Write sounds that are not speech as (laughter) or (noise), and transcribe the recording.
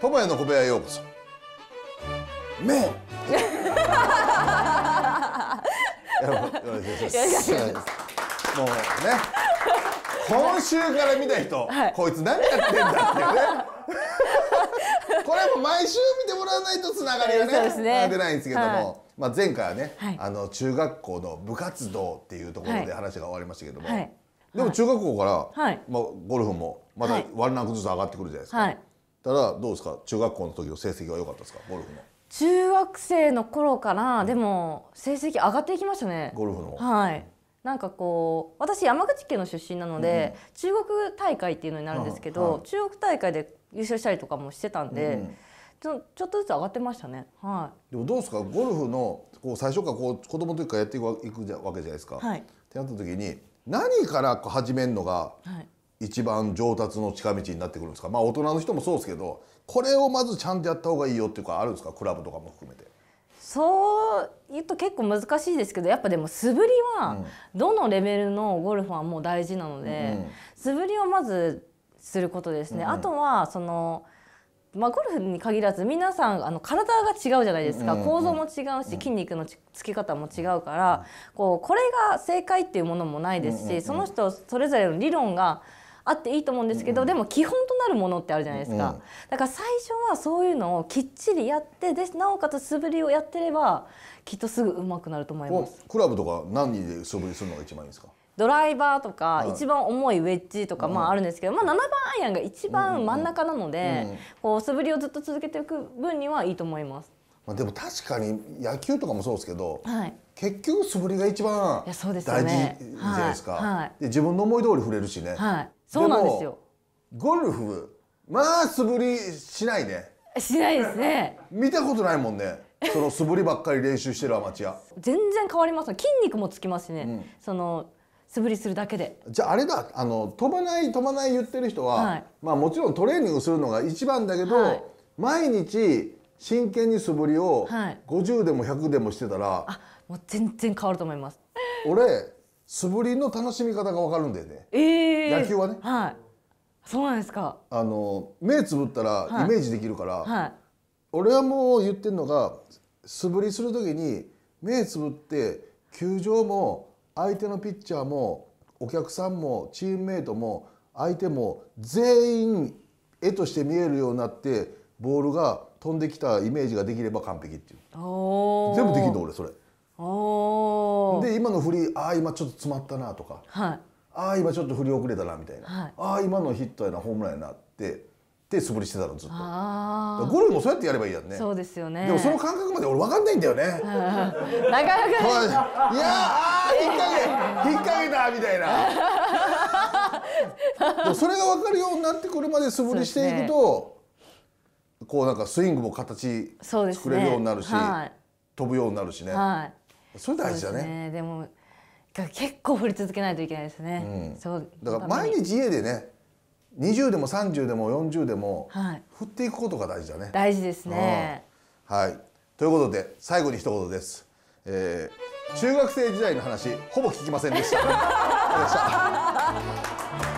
パパへの小部屋へようこそメン (laughs) もうね今週から見た人、はい、こいつ何やってんだってね (laughs) これも毎週見てもらわないとつながりがね、ね、出ないんですけども、はい、まあ、前回はね、はい、あの中学校の部活動っていうところで話が終わりましたけども、はい、でも中学校から、まあ、ゴルフもまたワンランクずつ上がってくるじゃないですか。たらどうですか中学校の時の成績は良かったですかゴルフの中学生の頃からでも成績上がっていきましたねゴルフのはいなんかこう私山口県の出身なので、中国大会っていうのになるんですけど、中国大会で優勝したりとかもしてたんで、ちょちょっとずつ上がってましたね、はい、でもどうですかゴルフのこう最初からこう子供の時からやっていくわけじゃないですか、はい、ってなった時に何から始めるのが、はい一番上達の近道になってくるんですかまあ大人の人もそうですけどこれをまずちゃんとやった方がいいよっていうかあるんですかクラブとかも含めて。そう言うと結構難しいですけどやっぱでも素振りはどのレベルのゴルフはもう大事なので、うん、素振りをまずすることですね。うん、あとはそのまあ、ゴルフに限らず皆さんあの体が違うじゃないですか、構造も違うし筋肉のつき方も違うから、こうこれが正解っていうものもないですし、その人それぞれの理論があっていいと思うんですけど、でも基本となるものってあるじゃないですか、だから最初はそういうのをきっちりやってでなおかつ素振りをやってればきっとすぐ上手くなると思いますクラブとか何で素振りするのが一番いいですかドライバーとか、一番重いウェッジとか、まああるんですけど、まあ、7番アイアンが一番真ん中なので、こう素振りをずっと続けていく分にはいいと思います。まあ、でも確かに野球とかもそうですけど、はい、結局素振りが一番大事じゃないですか、はいはい、で自分の思い通り振れるしね、はい、そうなんですよゴルフまあ素振りしないねしないですね見たことないもんねその素振りばっかり練習してるアマチュア全然変わります筋肉もつきますしね、うん、その素振りするだけでじゃああれだあの飛ばない飛ばない言ってる人は、はい、まあもちろんトレーニングするのが一番だけど、はい、毎日真剣に素振りを50でも100でもしてたら、はい、あもう全然変わると思います俺素振りの楽しみ方が分かるんだよねええー野球はねはいそうなんですかあの目つぶったらイメージできるから、はいはい、俺はもう言ってるのが素振りする時に目つぶって球場も相手のピッチャーもお客さんもチームメートも相手も全員絵として見えるようになってボールが飛んできたイメージができれば完璧っていう全部できるの俺それで今の振りああ今ちょっと詰まったなとか、はい、ああ今ちょっと振り遅れたなみたいな、はい、ああ今のヒットやなホームランやなってで素振りしてたのずっとゴルフもそうやってやればいいやねそうですよねでもその感覚まで俺分かんないんだよね (laughs) なかなか、いやあ引っ掛け引っ掛けたみたいな (laughs) それが分かるようになってくるまで素振りしていくと、ね、こうなんかスイングも形作れるようになるし、ねはい、飛ぶようになるしね、はい、それ大事だねでも結構振り続けないといけないですね、うん、そうだから毎日家でね20でも30でも40でも、はい、振っていくことが大事だね大事ですね、はいということで最後に一言です、えー、中学生時代の話ほぼ聞きませんでした (laughs)